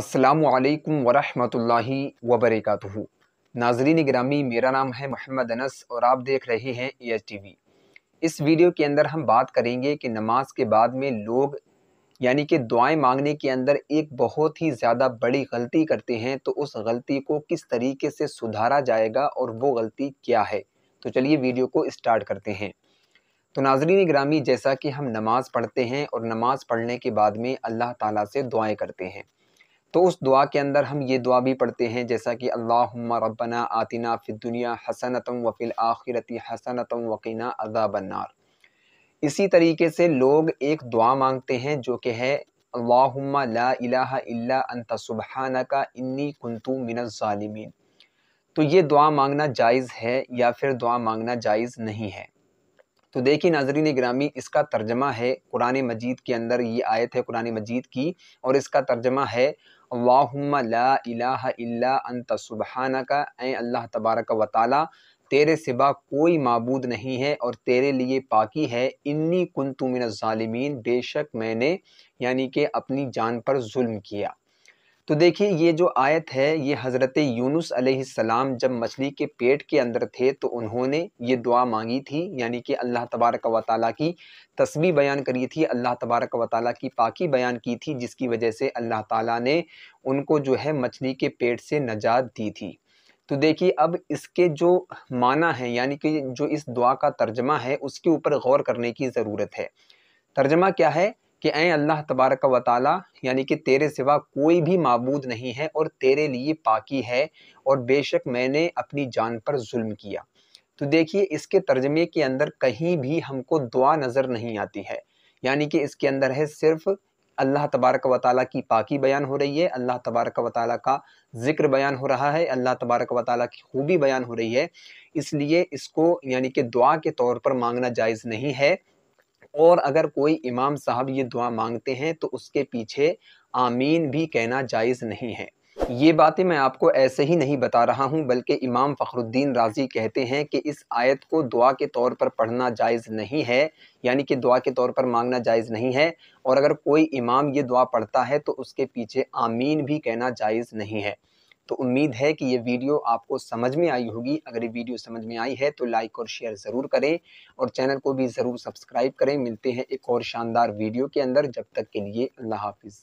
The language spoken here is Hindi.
असलकम वरहमल वबरक नाजरीन ग्रामी मेरा नाम है मोहम्मद अनस और आप देख रहे हैं ई एच टी इस वीडियो के अंदर हम बात करेंगे कि नमाज के बाद में लोग यानी कि दुआएं मांगने के अंदर एक बहुत ही ज़्यादा बड़ी गलती करते हैं तो उस गलती को किस तरीके से सुधारा जाएगा और वो गलती क्या है तो चलिए वीडियो को स्टार्ट करते हैं तो नाजरीन ग्रामी जैसा कि हम नमाज़ पढ़ते हैं और नमाज़ पढ़ने के बाद में अल्लाह ताला से दुआएं करते हैं तो उस दुआ के अंदर हम ये दुआ भी पढ़ते हैं जैसा कि अल्लाहुम्मा रबना आतिना दुनिया हसनतम वफ़िल आखिरती हसनतम वकीना अजाबनार इसी तरीके से लोग एक दुआ मांगते हैं जो कि है अल्लाहुम्मा ला इलाहा इल्ला अंत सुबहानका इन्नी कुंतु मिनज़ालिमीन तो ये दुआ मांगना जायज़ है या फिर दुआ मांगना जायज़ नहीं है तो देखिए नाजरीन ग्रामी इसका तर्जमा है कुरान मजीद के अंदर ये आयत है कुरान मजीद की और इसका तर्जमा है वाहम इला का ए अल्लाह तबारक व ताली तेरे सिबा कोई मबूद नहीं है और तेरे लिए पाकि है इन्नी कुन तुमिन बेशक मैंने यानी कि अपनी जान पर जुल्म किया तो देखिए ये जो आयत है ये हज़रत यूनुस सलाम जब मछली के पेट के अंदर थे तो उन्होंने ये दुआ मांगी थी यानी कि अल्लाह तबारक व ताली की तस्वीर बयान करी थी अल्लाह तबारक व ताली की पाकी बयान की थी जिसकी वजह से अल्लाह ताला ने उनको जो है मछली के पेट से नजात दी थी तो देखिए अब इसके जो माना है यानी कि जो इस दुआ का तर्जमा है उसके ऊपर गौर करने की ज़रूरत है तर्जमा क्या है कि ए अल्लाह तबारक व ताली यानी कि तेरे सिवा कोई भी मबूद नहीं है और तेरे लिए पाकि है और बेशक मैंने अपनी जान पर जुल्म किया तो देखिए इसके तर्जमे के अंदर कहीं भी हमको दुआ नज़र नहीं आती है यानी कि इसके अंदर है सिर्फ अल्लाह तबारक व ताली की पाकि बयान हो रही है अल्लाह तबारक व ताली का ज़िक्र बयान हो रहा है अल्लाह तबारक व ताली की खूबी बयान हो रही है इसलिए इसको यानी कि दुआ के तौर पर मांगना जायज़ नहीं है और अगर कोई इमाम साहब ये दुआ मांगते हैं तो उसके पीछे आमीन भी कहना जायज़ नहीं है ये बातें मैं आपको ऐसे ही नहीं बता रहा हूँ बल्कि इमाम फ़खरुद्दीन राजी कहते हैं कि इस आयत को दुआ के तौर पर पढ़ना जायज़ नहीं है यानी कि दुआ के तौर पर मांगना जायज़ नहीं है और अगर कोई इमाम ये दुआ पढ़ता है तो उसके पीछे आमीन भी कहना जायज़ नहीं है तो उम्मीद है कि ये वीडियो आपको समझ में आई होगी अगर ये वीडियो समझ में आई है तो लाइक और शेयर ज़रूर करें और चैनल को भी ज़रूर सब्सक्राइब करें मिलते हैं एक और शानदार वीडियो के अंदर जब तक के लिए अल्लाह हाफिज़